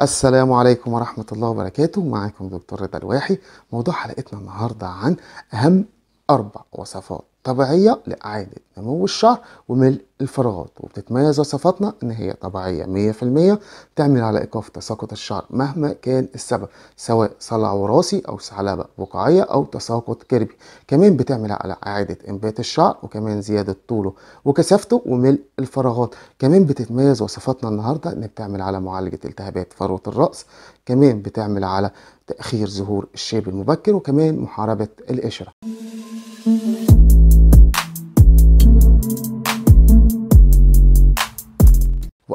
السلام عليكم ورحمة الله وبركاته معاكم دكتور رضا الواحي موضوع حلقتنا النهاردة عن أهم أربع وصفات طبيعيه لاعاده نمو الشعر وملء الفراغات وبتتميز وصفاتنا ان هي طبيعيه 100% تعمل على ايقاف تساقط الشعر مهما كان السبب سواء صلع وراثي او ثعلبه بقعيه او تساقط كربي كمان بتعمل على اعاده انبات الشعر وكمان زياده طوله وكثافته وملء الفراغات كمان بتتميز وصفاتنا النهارده ان بتعمل على معالجه التهابات فروه الراس كمان بتعمل على تاخير ظهور الشيب المبكر وكمان محاربه القشره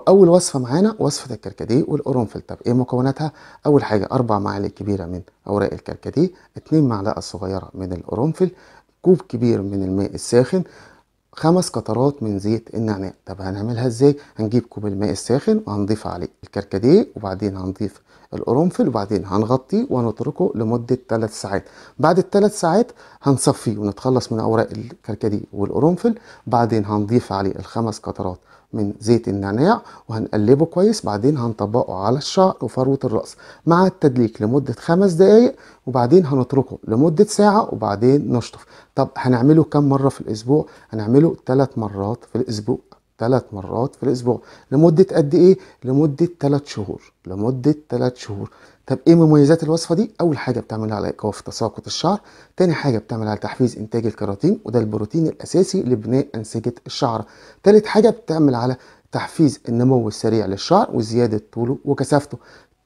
اول وصفه معانا وصفه الكركديه والقرنفل طب ايه مكوناتها اول حاجه اربع معالق كبيره من اوراق الكركديه اتنين معلقه صغيره من القرنفل كوب كبير من الماء الساخن خمس قطرات من زيت النعناع طب هنعملها ازاي هنجيب كوب الماء الساخن وهنضيف عليه الكركديه وبعدين هنضيف القرنفل وبعدين هنغطيه ونتركه لمده 3 ساعات بعد الثلاث ساعات هنصفيه ونتخلص من اوراق الكركديه والقرنفل بعدين هنضيف عليه الخمس قطرات من زيت النعناع وهنقلبه كويس بعدين هنطبقه على الشعر وفروة الرأس مع التدليك لمدة خمس دقايق وبعدين هنتركه لمدة ساعة وبعدين نشطف طب هنعمله كم مرة في الأسبوع؟ هنعمله ثلاث مرات في الأسبوع ثلاث مرات في الأسبوع لمدة قد إيه؟ لمدة ثلاث شهور لمدة ثلاث شهور طب ايه مميزات الوصفه دي اول حاجه بتعملها على ايقاف تساقط الشعر تاني حاجه بتعمل على تحفيز انتاج الكيراتين وده البروتين الاساسي لبناء انسجه الشعر تالت حاجه بتعمل على تحفيز النمو السريع للشعر وزياده طوله وكثافته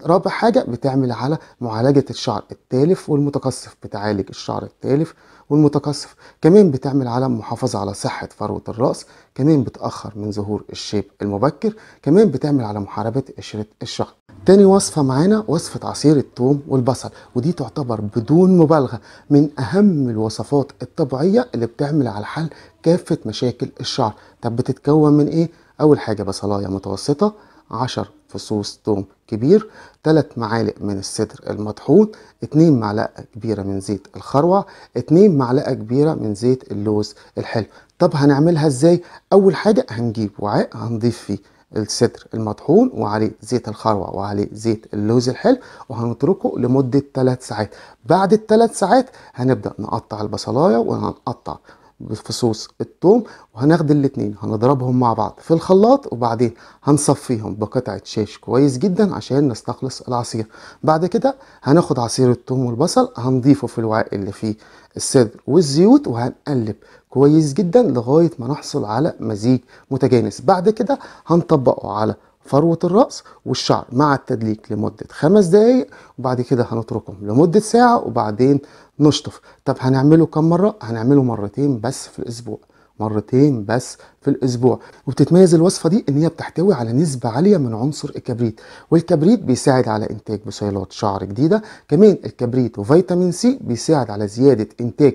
رابع حاجة بتعمل على معالجة الشعر التالف والمتقصف بتعالج الشعر التالف والمتقصف كمان بتعمل على محافظة على صحة فروة الرأس كمان بتأخر من ظهور الشيب المبكر كمان بتعمل على محاربة قشرة الشعر تاني وصفة معانا وصفة عصير الثوم والبصل ودي تعتبر بدون مبالغة من أهم الوصفات الطبيعية اللي بتعمل على حل كافة مشاكل الشعر طب بتتكون من إيه؟ أول حاجة بصلاية متوسطة 10 فصوص ثوم كبير 3 معالق من السدر المطحون 2 معلقه كبيره من زيت الخروع 2 معلقه كبيره من زيت اللوز الحلو طب هنعملها ازاي اول حاجه هنجيب وعاء هنضيف فيه السدر المطحون وعليه زيت الخروع وعليه زيت اللوز الحلو وهنتركه لمدة 3 ساعات بعد الثلاث ساعات هنبدأ نقطع البصلاية وهنقطع بفصوص الثوم وهناخد الاثنين هنضربهم مع بعض في الخلاط وبعدين هنصفيهم بقطعة شاش كويس جدا عشان نستخلص العصير بعد كده هناخد عصير الثوم والبصل هنضيفه في الوعاء اللي فيه الصدر والزيوت وهنقلب كويس جدا لغاية ما نحصل على مزيج متجانس بعد كده هنطبقه على فروة الرأس والشعر مع التدليك لمدة خمس دقايق وبعد كده هنتركهم لمدة ساعة وبعدين نشطف طب هنعمله كم مرة؟ هنعمله مرتين بس في الأسبوع مرتين بس في الاسبوع وبتتميز الوصفه دي ان هي بتحتوي على نسبه عاليه من عنصر الكبريت والكبريت بيساعد على انتاج بصيلات شعر جديده كمان الكبريت وفيتامين سي بيساعد على زياده انتاج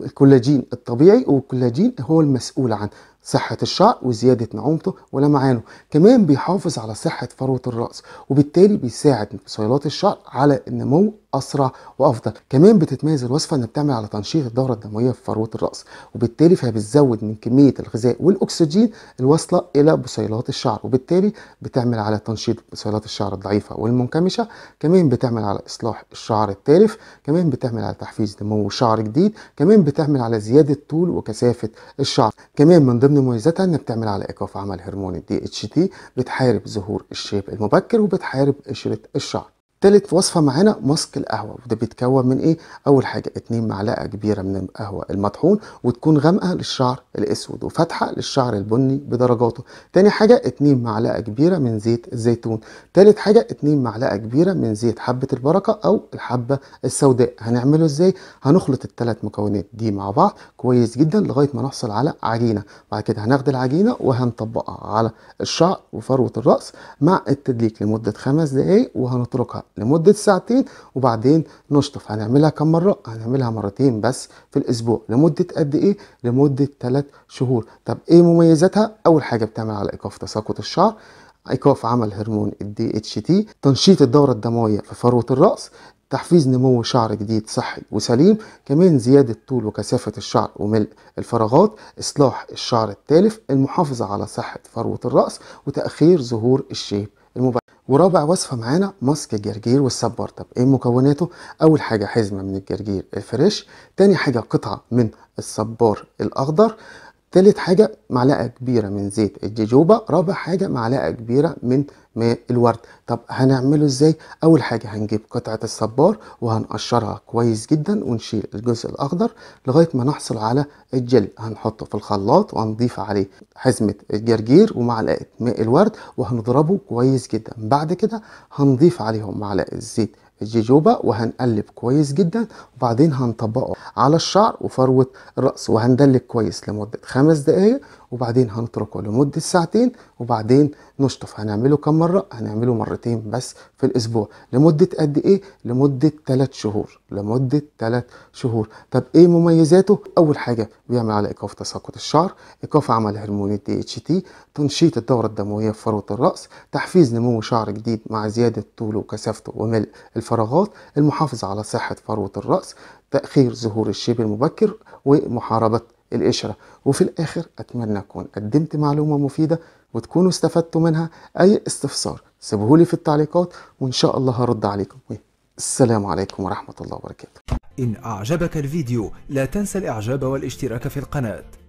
الكولاجين الطبيعي والكولاجين هو المسؤول عن صحة الشعر وزيادة نعومته ولمعانه كمان بيحافظ على صحة فروة الرأس وبالتالي بيساعد فصيلات الشعر على النمو اسرع وافضل كمان بتتميز الوصفه انها بتعمل على تنشيط الدوره الدمويه في فروه الراس وبالتالي فهي بتزود من كميه الغذاء والاكسجين الواصله الى بصيلات الشعر وبالتالي بتعمل على تنشيط بصيلات الشعر الضعيفه والمنكمشه كمان بتعمل على اصلاح الشعر التالف كمان بتعمل على تحفيز نمو شعر جديد كمان بتعمل على زياده طول وكثافه الشعر كمان من ضمن مميزاتها انها بتعمل على ايقاف عمل هرمون الدي اتش تي بتحارب ظهور الشيب المبكر وبتحارب قشره الشعر تالت وصفة معانا ماسك القهوة وده بيتكون من ايه؟ أول حاجة اتنين معلقة كبيرة من القهوة المطحون وتكون غامقة للشعر الأسود وفاتحة للشعر البني بدرجاته. تاني حاجة اتنين معلقة كبيرة من زيت الزيتون. تالت حاجة اتنين معلقة كبيرة من زيت حبة البركة أو الحبة السوداء. هنعمله ازاي؟ هنخلط التلات مكونات دي مع بعض كويس جدا لغاية ما نحصل على عجينة. بعد كده هناخد العجينة وهنطبقها على الشعر وفروة الرأس مع التدليك لمدة خمس دقايق وهنتركها لمدة ساعتين وبعدين نشطف هنعملها كم مرة؟ هنعملها مرتين بس في الأسبوع لمدة قد إيه؟ لمدة ثلاث شهور طب إيه مميزاتها؟ أول حاجة بتعمل على إيقاف تساقط الشعر ايقاف عمل هرمون الدي اتش تي تنشيط الدوره الدمويه في فروه الراس تحفيز نمو شعر جديد صحي وسليم كمان زيادة طول وكثافة الشعر وملء الفراغات إصلاح الشعر التالف المحافظة على صحة فروة الرأس وتأخير ظهور الشيب المباشر ورابع وصفة معانا ماسك الجرجير والسبار طب ايه مكوناته اول حاجة حزمة من الجرجير الفريش تاني حاجة قطعة من الصبار الاخضر تالت حاجة معلقة كبيرة من زيت الجوجوبا رابع حاجة معلقة كبيرة من من الورد طب هنعمله ازاي اول حاجه هنجيب قطعه الصبار وهنقشرها كويس جدا ونشيل الجزء الاخضر لغايه ما نحصل على الجل هنحطه في الخلاط وهنضيف عليه حزمه الجرجير ومعلقه ماء الورد وهنضربه كويس جدا بعد كده هنضيف عليهم معلقه زيت الجيجوبا وهنقلب كويس جدا وبعدين هنطبقه على الشعر وفروة الرأس وهندلك كويس لمدة خمس دقايق وبعدين هنتركه لمدة ساعتين وبعدين نشطف هنعمله كم مرة؟ هنعمله مرتين بس في الأسبوع لمدة قد إيه؟ لمدة ثلاث شهور لمدة ثلاث شهور طب إيه مميزاته؟ أول حاجة بيعمل على إيقاف تساقط الشعر إيقاف عمل هرمون الدي اتش تي تنشيط الدورة الدموية في فروة الرأس تحفيز نمو شعر جديد مع زيادة طوله وكثافته وملء الفروة الفراغات المحافظة على صحة فروة الرأس تأخير ظهور الشيب المبكر ومحاربة القشرة وفي الآخر أتمنى أكون قدمت معلومة مفيدة وتكونوا استفدتوا منها أي استفسار سيبهولي في التعليقات وإن شاء الله هرد عليكم السلام عليكم ورحمة الله وبركاته إن أعجبك الفيديو لا تنسى الإعجاب والاشتراك في القناة